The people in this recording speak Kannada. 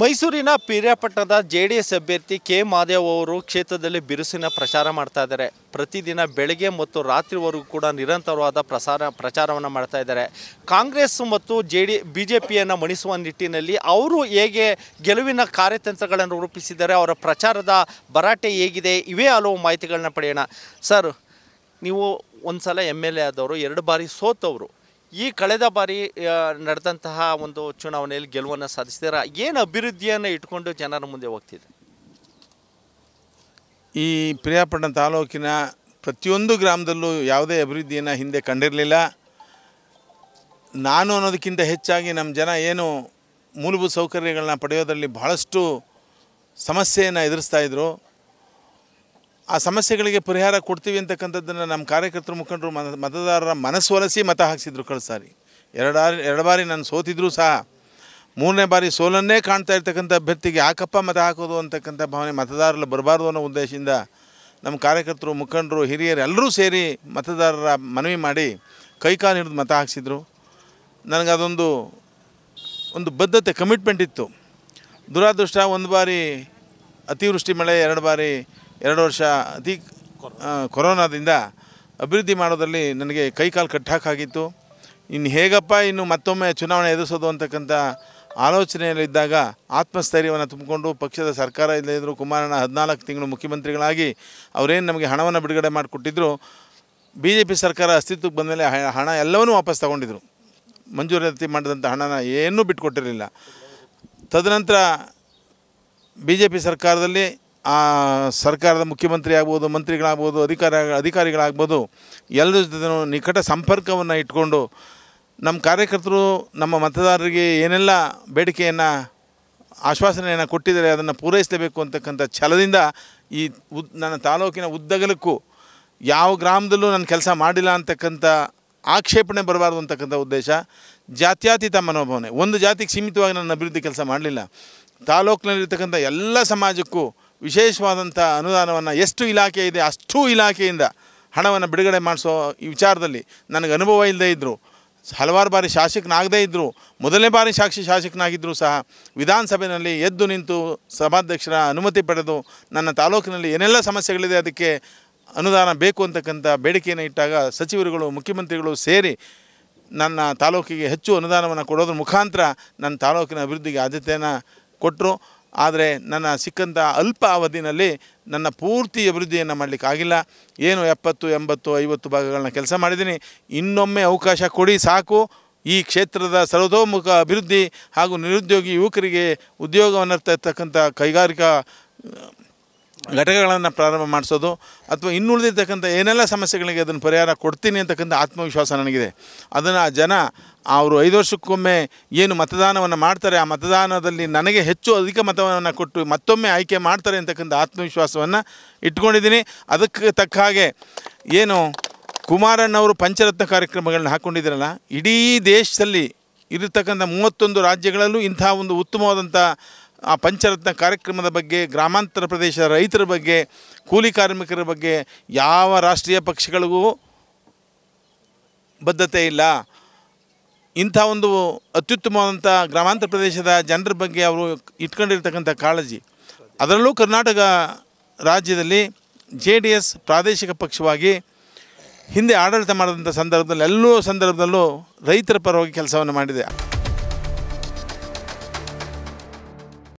ಮೈಸೂರಿನ ಪಿರಿಯಾಪಟ್ಟಣದ ಜೆ ಡಿ ಎಸ್ ಅಭ್ಯರ್ಥಿ ಕೆ ಮಾದೇವ್ ಅವರು ಕ್ಷೇತ್ರದಲ್ಲಿ ಬಿರುಸಿನ ಪ್ರಚಾರ ಮಾಡ್ತಾ ಇದ್ದಾರೆ ಪ್ರತಿದಿನ ಬೆಳಗ್ಗೆ ಮತ್ತು ರಾತ್ರಿವರೆಗೂ ಕೂಡ ನಿರಂತರವಾದ ಪ್ರಸಾರ ಪ್ರಚಾರವನ್ನು ಮಾಡ್ತಾ ಇದ್ದಾರೆ ಕಾಂಗ್ರೆಸ್ ಮತ್ತು ಜೆ ಡಿ ಬಿ ಜೆ ಪಿಯನ್ನು ಮಣಿಸುವ ನಿಟ್ಟಿನಲ್ಲಿ ಅವರು ಹೇಗೆ ಗೆಲುವಿನ ಕಾರ್ಯತಂತ್ರಗಳನ್ನು ರೂಪಿಸಿದ್ದಾರೆ ಅವರ ಪ್ರಚಾರದ ಭರಾಟೆ ಹೇಗಿದೆ ಇವೇ ಹಲವು ಮಾಹಿತಿಗಳನ್ನ ಪಡೆಯೋಣ ಸರ್ ನೀವು ಒಂದು ಸಲ ಎಮ್ ಎಲ್ ಎ ಆದವರು ಎರಡು ಬಾರಿ ಸೋತವರು ಈ ಕಳೆದ ಬಾರಿ ನಡೆದಂತಹ ಒಂದು ಚುನಾವಣೆಯಲ್ಲಿ ಗೆಲುವನ್ನು ಸಾಧಿಸಿದಾರ ಏನು ಅಭಿವೃದ್ಧಿಯನ್ನು ಇಟ್ಕೊಂಡು ಜನರ ಮುಂದೆ ಹೋಗ್ತಿದೆ ಈ ಪ್ರಿಯಾಪಟ್ಟಣ ತಾಲೂಕಿನ ಪ್ರತಿಯೊಂದು ಗ್ರಾಮದಲ್ಲೂ ಯಾವುದೇ ಅಭಿವೃದ್ಧಿಯನ್ನು ಹಿಂದೆ ಕಂಡಿರಲಿಲ್ಲ ನಾನು ಅನ್ನೋದಕ್ಕಿಂತ ಹೆಚ್ಚಾಗಿ ನಮ್ಮ ಜನ ಏನು ಮೂಲಭೂತ ಸೌಕರ್ಯಗಳನ್ನ ಪಡೆಯೋದರಲ್ಲಿ ಬಹಳಷ್ಟು ಸಮಸ್ಯೆಯನ್ನು ಇದ್ದರು ಆ ಸಮಸ್ಯೆಗಳಿಗೆ ಪರಿಹಾರ ಕೊಡ್ತೀವಿ ಅಂತಕ್ಕಂಥದ್ದನ್ನು ನಮ್ಮ ಕಾರ್ಯಕರ್ತರ ಮುಖಂಡರು ಮತದಾರರ ಮನಸ್ಸು ಒಲಸಿ ಮತ ಹಾಕಿಸಿದ್ರು ಕಳಿಸಾರಿ ಎರಡಾರಿ ಎರಡು ಬಾರಿ ನಾನು ಸೋತಿದ್ರು ಸಹ ಮೂರನೇ ಬಾರಿ ಸೋಲನ್ನೇ ಕಾಣ್ತಾ ಇರ್ತಕ್ಕಂಥ ಅಭ್ಯರ್ಥಿಗೆ ಯಾಕಪ್ಪ ಮತ ಹಾಕೋದು ಅಂತಕ್ಕಂಥ ಭಾವನೆ ಮತದಾರರಲ್ಲಿ ಬರಬಾರ್ದು ಅನ್ನೋ ಉದ್ದೇಶದಿಂದ ನಮ್ಮ ಕಾರ್ಯಕರ್ತರು ಮುಖಂಡರು ಹಿರಿಯರು ಎಲ್ಲರೂ ಸೇರಿ ಮತದಾರರ ಮನವಿ ಮಾಡಿ ಕೈಕಾಲು ಹಿಡಿದು ಮತ ಹಾಕಿಸಿದ್ರು ನನಗದೊಂದು ಒಂದು ಬದ್ಧತೆ ಕಮಿಟ್ಮೆಂಟ್ ಇತ್ತು ದುರಾದೃಷ್ಟ ಒಂದು ಬಾರಿ ಅತಿವೃಷ್ಟಿ ಮಳೆ ಎರಡು ಬಾರಿ ಎರಡು ವರ್ಷ ಅತಿ ಕೊರೋನಾದಿಂದ ಅಭಿವೃದ್ಧಿ ಮಾಡೋದರಲ್ಲಿ ನನಗೆ ಕೈಕಾಲು ಕಟ್ಟಾಕಾಗಿತ್ತು ಇನ್ನು ಹೇಗಪ್ಪ ಇನ್ನು ಮತ್ತೊಮ್ಮೆ ಚುನಾವಣೆ ಎದುರಿಸೋದು ಅಂತಕ್ಕಂಥ ಆಲೋಚನೆಯಲ್ಲಿದ್ದಾಗ ಆತ್ಮಸ್ಥೈರ್ಯವನ್ನು ತುಂಬಿಕೊಂಡು ಪಕ್ಷದ ಸರ್ಕಾರ ಇದ್ದರು ಕುಮಾರಣ್ಣ ಹದಿನಾಲ್ಕು ತಿಂಗಳು ಮುಖ್ಯಮಂತ್ರಿಗಳಾಗಿ ಅವರೇನು ನಮಗೆ ಹಣವನ್ನು ಬಿಡುಗಡೆ ಮಾಡಿಕೊಟ್ಟಿದ್ದರು ಬಿ ಜೆ ಪಿ ಸರ್ಕಾರ ಅಸ್ತಿತ್ವಕ್ಕೆ ಬಂದ ಮೇಲೆ ಹಣ ಎಲ್ಲವನ್ನೂ ವಾಪಸ್ ತಗೊಂಡಿದ್ರು ಮಂಜೂರಾತಿ ಮಾಡಿದಂಥ ಹಣನ ಏನೂ ಬಿಟ್ಟುಕೊಟ್ಟಿರಲಿಲ್ಲ ತದನಂತರ ಬಿ ಜೆ ಪಿ ಸರ್ಕಾರದಲ್ಲಿ ಆ ಸರ್ಕಾರದ ಮುಖ್ಯಮಂತ್ರಿ ಆಗ್ಬೋದು ಮಂತ್ರಿಗಳಾಗ್ಬೋದು ಅಧಿಕಾರ ಅಧಿಕಾರಿಗಳಾಗ್ಬೋದು ಎಲ್ಲರ ಜೊತೆ ನಿಕಟ ಸಂಪರ್ಕವನ್ನು ಇಟ್ಕೊಂಡು ನಮ್ಮ ಕಾರ್ಯಕರ್ತರು ನಮ್ಮ ಮತದಾರರಿಗೆ ಏನೆಲ್ಲ ಬೇಡಿಕೆಯನ್ನು ಆಶ್ವಾಸನೆಯನ್ನು ಕೊಟ್ಟಿದ್ದಾರೆ ಅದನ್ನು ಪೂರೈಸಲೇಬೇಕು ಅಂತಕ್ಕಂಥ ಛಲದಿಂದ ಈ ಉದ್ ನನ್ನ ತಾಲೂಕಿನ ಉದ್ದಗಲಕ್ಕೂ ಯಾವ ಗ್ರಾಮದಲ್ಲೂ ನಾನು ಕೆಲಸ ಮಾಡಿಲ್ಲ ಅಂತಕ್ಕಂಥ ಆಕ್ಷೇಪಣೆ ಬರಬಾರ್ದು ಅಂತಕ್ಕಂಥ ಉದ್ದೇಶ ಜಾತ್ಯಾತೀತ ಮನೋಭಾವನೆ ಒಂದು ಜಾತಿಗೆ ಸೀಮಿತವಾಗಿ ನನ್ನ ಅಭಿವೃದ್ಧಿ ಕೆಲಸ ಮಾಡಲಿಲ್ಲ ತಾಲೂಕಿನಲ್ಲಿರ್ತಕ್ಕಂಥ ಎಲ್ಲ ಸಮಾಜಕ್ಕೂ ವಿಶೇಷವಾದಂಥ ಅನುದಾನವನ್ನು ಎಷ್ಟು ಇಲಾಖೆ ಇದೆ ಅಷ್ಟು ಇಲಾಖೆಯಿಂದ ಹಣವನ್ನು ಬಿಡುಗಡೆ ಮಾಡಿಸೋ ಈ ವಿಚಾರದಲ್ಲಿ ನನಗೆ ಅನುಭವ ಇಲ್ಲದೇ ಇದ್ದರು ಹಲವಾರು ಬಾರಿ ಶಾಸಕನಾಗದೇ ಇದ್ದರು ಮೊದಲನೇ ಬಾರಿ ಸಾಕ್ಷಿ ಶಾಸಕನಾಗಿದ್ದರೂ ಸಹ ವಿಧಾನಸಭೆಯಲ್ಲಿ ಎದ್ದು ನಿಂತು ಸಭಾಧ್ಯಕ್ಷರ ಅನುಮತಿ ಪಡೆದು ನನ್ನ ತಾಲೂಕಿನಲ್ಲಿ ಏನೆಲ್ಲ ಸಮಸ್ಯೆಗಳಿದೆ ಅದಕ್ಕೆ ಅನುದಾನ ಬೇಕು ಅಂತಕ್ಕಂಥ ಬೇಡಿಕೆಯನ್ನು ಇಟ್ಟಾಗ ಸಚಿವರುಗಳು ಮುಖ್ಯಮಂತ್ರಿಗಳು ಸೇರಿ ನನ್ನ ತಾಲೂಕಿಗೆ ಹೆಚ್ಚು ಅನುದಾನವನ್ನು ಕೊಡೋದ್ರ ಮುಖಾಂತರ ನನ್ನ ತಾಲೂಕಿನ ಅಭಿವೃದ್ಧಿಗೆ ಆದ್ಯತೆಯನ್ನು ಕೊಟ್ಟರು ಆದರೆ ನನ್ನ ಸಿಕ್ಕಂಥ ಅಲ್ಪ ಅವಧಿನಲ್ಲಿ ನನ್ನ ಪೂರ್ತಿ ಅಭಿವೃದ್ಧಿಯನ್ನು ಮಾಡಲಿಕ್ಕಾಗಿಲ್ಲ ಏನು ಎಪ್ಪತ್ತು ಎಂಬತ್ತು ಐವತ್ತು ಭಾಗಗಳನ್ನ ಕೆಲಸ ಮಾಡಿದ್ದೀನಿ ಇನ್ನೊಮ್ಮೆ ಅವಕಾಶ ಕೊಡಿ ಸಾಕು ಈ ಕ್ಷೇತ್ರದ ಸರ್ವತೋಮುಖ ಅಭಿವೃದ್ಧಿ ಹಾಗೂ ನಿರುದ್ಯೋಗಿ ಯುವಕರಿಗೆ ಉದ್ಯೋಗವನ್ನು ತಕ್ಕಂಥ ಕೈಗಾರಿಕಾ ಘಟಕಗಳನ್ನು ಪ್ರಾರಂಭ ಮಾಡಿಸೋದು ಅಥವಾ ಇನ್ನುಳಿದಿರ್ತಕ್ಕಂಥ ಏನೆಲ್ಲ ಸಮಸ್ಯೆಗಳಿಗೆ ಅದನ್ನು ಪರಿಹಾರ ಕೊಡ್ತೀನಿ ಅಂತಕ್ಕಂಥ ಆತ್ಮವಿಶ್ವಾಸ ನನಗಿದೆ ಅದನ್ನು ಆ ಜನ ಅವರು ಐದು ವರ್ಷಕ್ಕೊಮ್ಮೆ ಏನು ಮತದಾನವನ್ನು ಮಾಡ್ತಾರೆ ಆ ಮತದಾನದಲ್ಲಿ ನನಗೆ ಹೆಚ್ಚು ಅಧಿಕ ಮತವನ್ನು ಕೊಟ್ಟು ಮತ್ತೊಮ್ಮೆ ಆಯ್ಕೆ ಮಾಡ್ತಾರೆ ಅಂತಕ್ಕಂಥ ಆತ್ಮವಿಶ್ವಾಸವನ್ನು ಇಟ್ಕೊಂಡಿದ್ದೀನಿ ಅದಕ್ಕೆ ತಕ್ಕ ಹಾಗೆ ಏನು ಕುಮಾರಣ್ಣವರು ಪಂಚರತ್ನ ಕಾರ್ಯಕ್ರಮಗಳನ್ನ ಹಾಕ್ಕೊಂಡಿದ್ದೀರಲ್ಲ ಇಡೀ ದೇಶದಲ್ಲಿ ಇರತಕ್ಕಂಥ ಮೂವತ್ತೊಂದು ರಾಜ್ಯಗಳಲ್ಲೂ ಇಂಥ ಒಂದು ಉತ್ತಮವಾದಂಥ ಆ ಪಂಚರತ್ನ ಕಾರ್ಯಕ್ರಮದ ಬಗ್ಗೆ ಗ್ರಾಮಾಂತರ ಪ್ರದೇಶದ ರೈತರ ಬಗ್ಗೆ ಕೂಲಿ ಕಾರ್ಮಿಕರ ಬಗ್ಗೆ ಯಾವ ರಾಷ್ಟ್ರೀಯ ಪಕ್ಷಗಳಿಗೂ ಬದ್ಧತೆ ಇಲ್ಲ ಇಂಥ ಒಂದು ಅತ್ಯುತ್ತಮವಾದಂಥ ಗ್ರಾಮಾಂತರ ಪ್ರದೇಶದ ಜನರ ಬಗ್ಗೆ ಅವರು ಇಟ್ಕೊಂಡಿರ್ತಕ್ಕಂಥ ಕಾಳಜಿ ಅದರಲ್ಲೂ ಕರ್ನಾಟಕ ರಾಜ್ಯದಲ್ಲಿ ಜೆ ಡಿ ಎಸ್ ಪ್ರಾದೇಶಿಕ ಪಕ್ಷವಾಗಿ ಹಿಂದೆ ಆಡಳಿತ ಮಾಡಿದಂಥ ಸಂದರ್ಭದಲ್ಲಿ ಎಲ್ಲೂ ಸಂದರ್ಭದಲ್ಲೂ ರೈತರ ಪರವಾಗಿ ಕೆಲಸವನ್ನು ಮಾಡಿದೆ